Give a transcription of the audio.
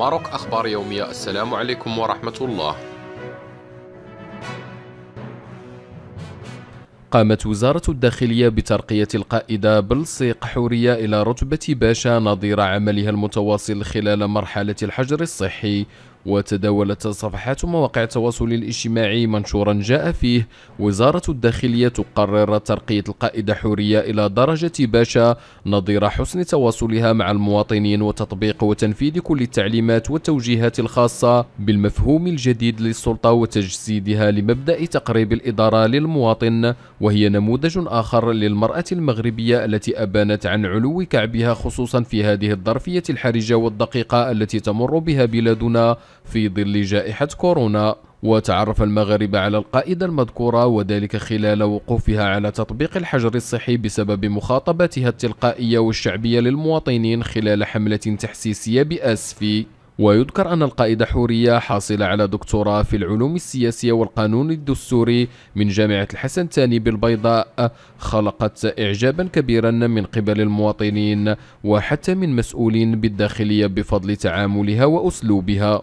ماروك أخبار يومية السلام عليكم ورحمة الله قامت وزارة الداخلية بترقية القائدة بلصيق حورية إلى رتبة باشا نظير عملها المتواصل خلال مرحلة الحجر الصحي وتداولت صفحات مواقع التواصل الاجتماعي منشورا جاء فيه وزارة الداخلية تقرر ترقية القائد حورية إلى درجة باشا نظير حسن تواصلها مع المواطنين وتطبيق وتنفيذ كل التعليمات والتوجيهات الخاصة بالمفهوم الجديد للسلطة وتجسيدها لمبدأ تقريب الإدارة للمواطن وهي نموذج آخر للمرأة المغربية التي أبانت عن علو كعبها خصوصا في هذه الظرفية الحرجة والدقيقة التي تمر بها بلادنا في ظل جائحة كورونا وتعرف المغاربة على القائدة المذكورة وذلك خلال وقوفها على تطبيق الحجر الصحي بسبب مخاطبتها التلقائية والشعبية للمواطنين خلال حملة تحسيسية بأسفي ويذكر أن القائدة حورية حاصلة على دكتوراه في العلوم السياسية والقانون الدستوري من جامعة الحسن الثاني بالبيضاء خلقت إعجابا كبيرا من قبل المواطنين وحتى من مسؤولين بالداخلية بفضل تعاملها وأسلوبها